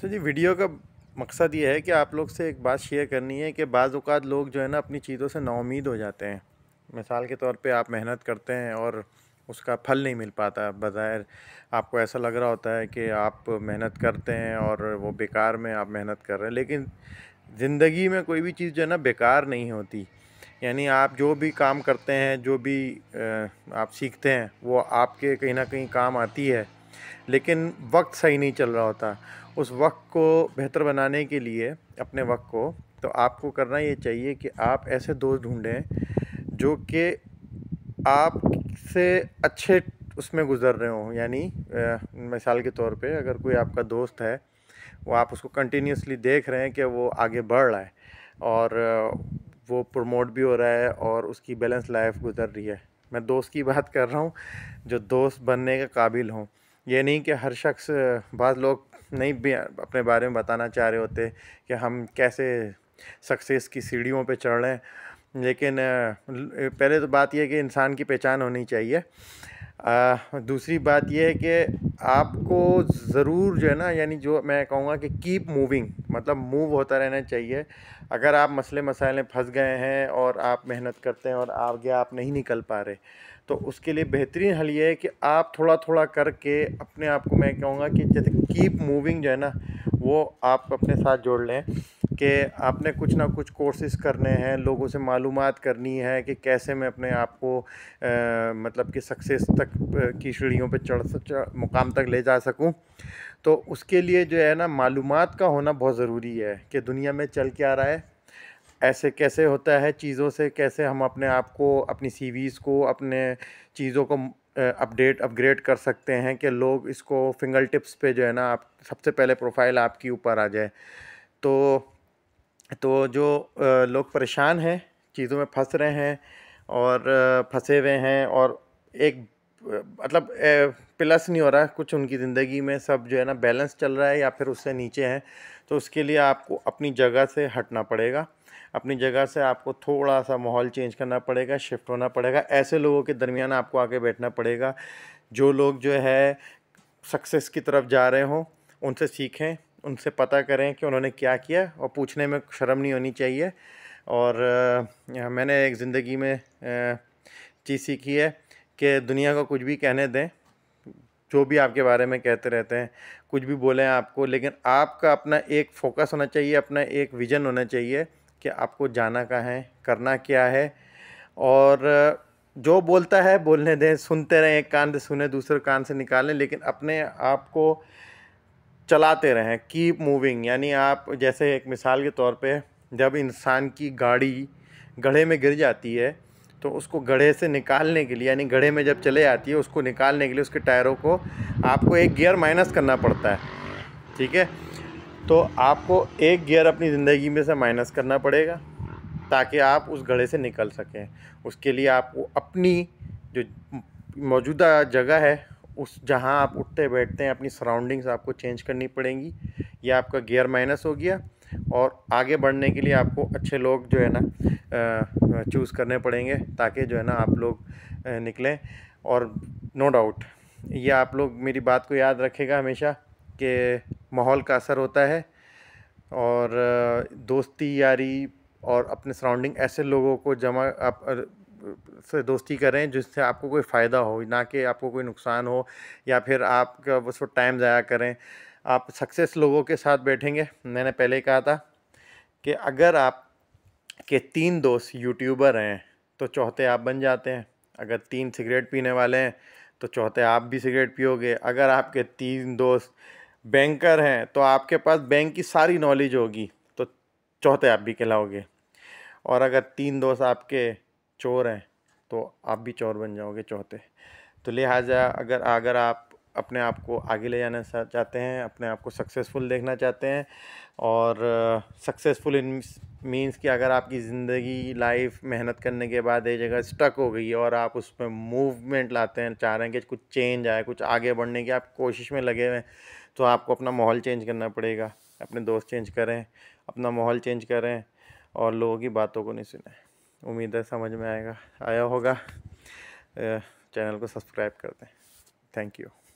तो जी वीडियो का मकसद ये है कि आप लोग से एक बात शेयर करनी है कि बाज़ात लोग जो है ना अपनी चीज़ों से नाउमीद हो जाते हैं मिसाल के तौर पे आप मेहनत करते हैं और उसका फल नहीं मिल पाता बज़ाहिर आपको ऐसा लग रहा होता है कि आप मेहनत करते हैं और वो बेकार में आप मेहनत कर रहे हैं लेकिन ज़िंदगी में कोई भी चीज़ जो है ना बेकार नहीं होती यानी आप जो भी काम करते हैं जो भी आप सीखते हैं वो आपके कहीं ना कहीं काम आती है लेकिन वक्त सही नहीं चल रहा होता उस वक्त को बेहतर बनाने के लिए अपने वक्त को तो आपको करना ये चाहिए कि आप ऐसे दोस्त ढूंढें जो कि आप से अच्छे उसमें गुज़र रहे हों यानी मिसाल के तौर पे अगर कोई आपका दोस्त है वो आप उसको कंटिन्यूसली देख रहे हैं कि वो आगे बढ़ रहा है और वो प्रमोट भी हो रहा है और उसकी बैलेंस लाइफ गुजर रही है मैं दोस्त की बात कर रहा हूँ जो दोस्त बनने के काबिल हों ये नहीं कि हर शख्स बाद लोग नहीं अपने बारे में बताना चाह रहे होते कि हम कैसे सक्सेस की सीढ़ियों पे चढ़ रहे हैं लेकिन पहले तो बात यह है कि इंसान की पहचान होनी चाहिए आ, दूसरी बात यह है कि आपको ज़रूर जो है ना यानी जो मैं कहूँगा कि कीप मूविंग मतलब मूव होता रहना चाहिए अगर आप मसले मसाले फंस गए हैं और आप मेहनत करते हैं और आगे आप नहीं निकल पा रहे तो उसके लिए बेहतरीन हल ये है कि आप थोड़ा थोड़ा करके अपने आप को मैं कहूँगा कि जैसे कीप मूविंग जो है ना वो आप अपने साथ जोड़ लें कि आपने कुछ ना कुछ कोर्सेज करने हैं लोगों से मालूम करनी है कि कैसे मैं अपने आप को मतलब कि सक्सेस तक की सीढ़ियों पर चढ़ मुकाम तक ले जा सकूं तो उसके लिए जो है ना मालूम का होना बहुत ज़रूरी ज़रूरी है कि दुनिया में चल क्या रहा है ऐसे कैसे होता है चीज़ों से कैसे हम अपने आप को अपनी सीवीज़ को अपने चीज़ों को अपडेट अपग्रेड कर सकते हैं कि लोग इसको फिंगर टिप्स पे जो है ना आप सबसे पहले प्रोफाइल आपकी ऊपर आ जाए तो तो जो लोग परेशान हैं चीज़ों में फंस रहे हैं और फंसे हुए हैं और एक मतलब प्लस नहीं हो रहा है कुछ उनकी ज़िंदगी में सब जो है ना बैलेंस चल रहा है या फिर उससे नीचे हैं तो उसके लिए आपको अपनी जगह से हटना पड़ेगा अपनी जगह से आपको थोड़ा सा माहौल चेंज करना पड़ेगा शिफ्ट होना पड़ेगा ऐसे लोगों के दरमियान आपको आके बैठना पड़ेगा जो लोग जो है सक्सेस की तरफ जा रहे हों उनसे सीखें उनसे पता करें कि उन्होंने क्या किया और पूछने में शर्म नहीं होनी चाहिए और मैंने एक ज़िंदगी में चीज़ सीखी है कि दुनिया का कुछ भी कहने दें जो भी आपके बारे में कहते रहते हैं कुछ भी बोलें आपको लेकिन आपका अपना एक फोकस होना चाहिए अपना एक विज़न होना चाहिए कि आपको जाना कहाँ है करना क्या है और जो बोलता है बोलने दें सुनते रहें एक कान से सुने दूसरे कान से निकालें लेकिन अपने आप को चलाते रहें कीप मूविंग यानी आप जैसे एक मिसाल के तौर पे जब इंसान की गाड़ी गढ़े में गिर जाती है तो उसको गढ़े से निकालने के लिए यानी गढ़े में जब चले आती है उसको निकालने के लिए उसके टायरों को आपको एक गियर माइनस करना पड़ता है ठीक है तो आपको एक गियर अपनी ज़िंदगी में से माइनस करना पड़ेगा ताकि आप उस गढ़े से निकल सकें उसके लिए आपको अपनी जो मौजूदा जगह है उस जहाँ आप उठते बैठते हैं अपनी सराउंडिंग्स आपको चेंज करनी पड़ेंगी या आपका गियर माइनस हो गया और आगे बढ़ने के लिए आपको अच्छे लोग जो है ना चूज़ करने पड़ेंगे ताकि जो है ना आप लोग निकलें और नो डाउट ये आप लोग मेरी बात को याद रखेगा हमेशा कि माहौल का असर होता है और दोस्ती यारी और अपने सराउंडिंग ऐसे लोगों को जमा आप से दोस्ती करें जिससे आपको कोई फ़ायदा हो ना कि आपको कोई नुकसान हो या फिर आप उस टाइम ज़ाया करें आप सक्सेस लोगों के साथ बैठेंगे मैंने पहले ही कहा था कि अगर आप के तीन दोस्त यूट्यूबर हैं तो चौथे आप बन जाते हैं अगर तीन सिगरेट पीने वाले हैं तो चौथे आप भी सिगरेट पियोगे अगर आपके तीन दोस्त बैंकर हैं तो आपके पास बैंक की सारी नॉलेज होगी तो चौथे आप भी कहलाओगे और अगर तीन दोस्त आपके चोर हैं तो आप भी चोर बन जाओगे चौथे तो लिहाजा अगर अगर आप अपने आप को आगे ले जाना चाहते हैं अपने आप को सक्सेसफुल देखना चाहते हैं और सक्सेसफुल इन मीन्स कि अगर आपकी ज़िंदगी लाइफ मेहनत करने के बाद एक जगह स्टक हो गई है और आप उसमें मूवमेंट लाते हैं चाह रहे हैं कि कुछ चेंज आए कुछ आगे बढ़ने की आप कोशिश में लगे हुए हैं तो आपको अपना माहौल चेंज करना पड़ेगा अपने दोस्त चेंज करें अपना माहौल चेंज करें और लोगों की बातों को नहीं सुने उम्मीद है समझ में आएगा आया होगा चैनल को सब्सक्राइब कर दें थैंक यू